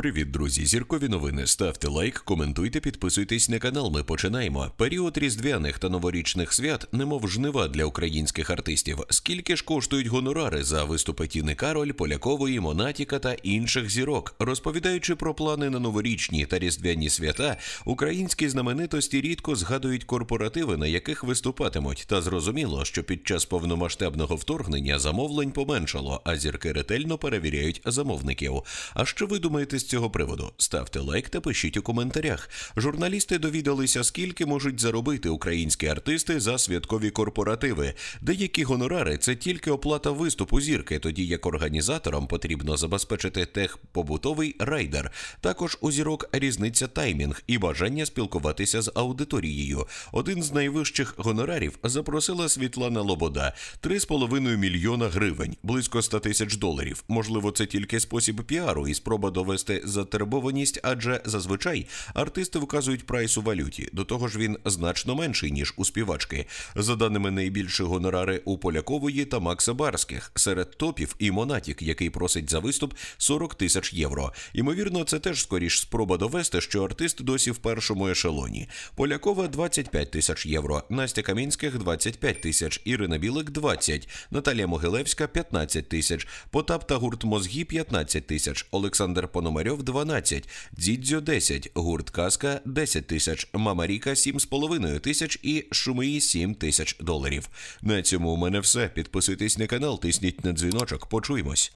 Привіт, друзі! Зіркові новини. Ставте лайк, коментуйте, підписуйтесь на канал. Ми починаємо. Період різдвяних та новорічних свят, немов жнива для українських артистів. Скільки ж коштують гонорари за виступи Тіни Кароль, Полякової, Монатіка та інших зірок? Розповідаючи про плани на новорічні та різдвяні свята, українські знаменитості рідко згадують корпоративи, на яких виступатимуть. Та зрозуміло, що під час повномасштабного вторгнення замовлень поменшало, а зірки ретельно перевіряють замовників. А що ви думаєте з? цього приводу? Ставте лайк та пишіть у коментарях. Журналісти довідалися, скільки можуть заробити українські артисти за святкові корпоративи. Деякі гонорари це тільки оплата виступу зірки, тоді як організаторам потрібно забезпечити техпобутовий райдер. Також у зірок різниця таймінг і бажання спілкуватися з аудиторією. Один з найвищих гонорарів запросила Світлана Лобода 3,5 мільйона гривень, близько 100 тисяч доларів. Можливо, це тільки спосіб піару і спроба довести вивести затербованість, адже зазвичай артисти вказують прайс у валюті. До того ж, він значно менший ніж у співачки. За даними найбільші гонорари у Полякової та Макса Барських серед топів і Монатік, який просить за виступ 40 тисяч євро. Ймовірно, це теж скоріш спроба довести, що артист досі в першому ешелоні. Полякова 25 тисяч євро, Настя Камінських 25 тисяч, Ірина Білик 20, Наталія Могилевська 15 тисяч, Потап та гурт мозгі 15 тисяч, Олександр Пономарів Пономарьов 12, Дідзьо 10, гурт Казка 10 тисяч, Мамаріка 7,5 тисяч і Шумиї 7 тисяч доларів. На цьому у мене все. Підписуйтесь на канал, тисніть на дзвіночок. Почуємось.